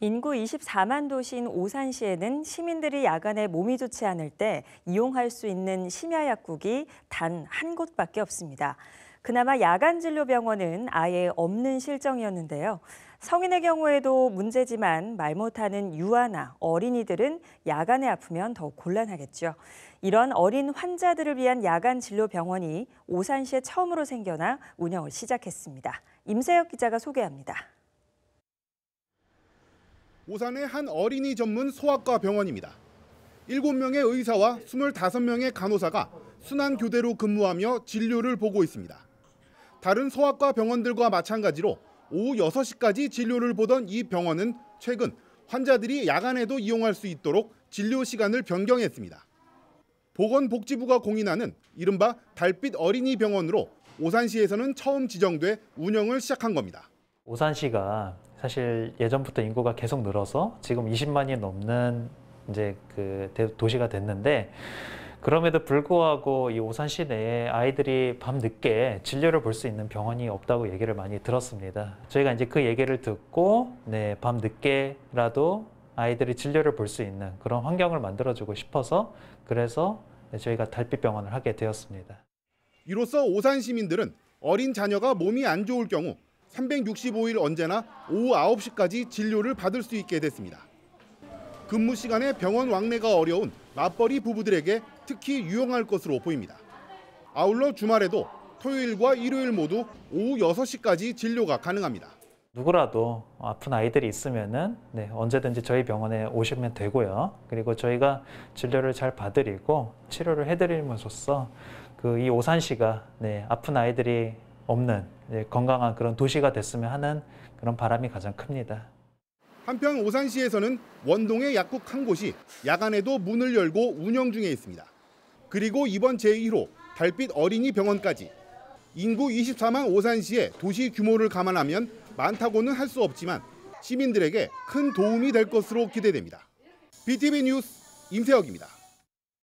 인구 24만 도시인 오산시에는 시민들이 야간에 몸이 좋지 않을 때 이용할 수 있는 심야 약국이 단 한 곳밖에 없습니다. 그나마 야간 진료 병원은 아예 없는 실정이었는데요. 성인의 경우에도 문제지만 말 못하는 유아나 어린이들은 야간에 아프면 더 곤란하겠죠. 이런 어린 환자들을 위한 야간 진료 병원이 오산시에 처음으로 생겨나 운영을 시작했습니다. 임세혁 기자가 소개합니다. 오산의 한 어린이 전문 소아과 병원입니다. 7명의 의사와 25명의 간호사가 순환 교대로 근무하며 진료를 보고 있습니다. 다른 소아과 병원들과 마찬가지로 오후 6시까지 진료를 보던 이 병원은 최근 환자들이 야간에도 이용할 수 있도록 진료 시간을 변경했습니다. 보건복지부가 공인하는 이른바 달빛 어린이 병원으로 오산시에서는 처음 지정돼 운영을 시작한 겁니다. 오산시가 사실 예전부터 인구가 계속 늘어서 지금 20만이 넘는 이제 그 도시가 됐는데 그럼에도 불구하고 이 오산 시내에 아이들이 밤늦게 진료를 볼 수 있는 병원이 없다고 얘기를 많이 들었습니다. 저희가 이제 그 얘기를 듣고 네, 밤늦게라도 아이들이 진료를 볼 수 있는 그런 환경을 만들어주고 싶어서 그래서 네, 저희가 달빛병원을 하게 되었습니다. 이로써 오산 시민들은 어린 자녀가 몸이 안 좋을 경우 365일 언제나 오후 9시까지 진료를 받을 수 있게 됐습니다. 근무 시간에 병원 왕래가 어려운 맞벌이 부부들에게 특히 유용할 것으로 보입니다. 아울러 주말에도 토요일과 일요일 모두 오후 6시까지 진료가 가능합니다. 누구라도 아픈 아이들이 있으면은 네, 언제든지 저희 병원에 오시면 되고요. 그리고 저희가 진료를 잘 봐드리고 치료를 해드리면서써 그이 오산시가 네, 아픈 아이들이 없는 예, 건강한 그런 도시가 됐으면 하는 그런 바람이 가장 큽니다. 한편 오산시에서는 원동의 약국 한 곳이 야간에도 문을 열고 운영 중에 있습니다. 그리고 이번 제1호 달빛 어린이 병원까지 인구 24만 오산시의 도시 규모를 감안하면 많다고는 할 수 없지만 시민들에게 큰 도움이 될 것으로 기대됩니다. BTV 뉴스 임세혁입니다.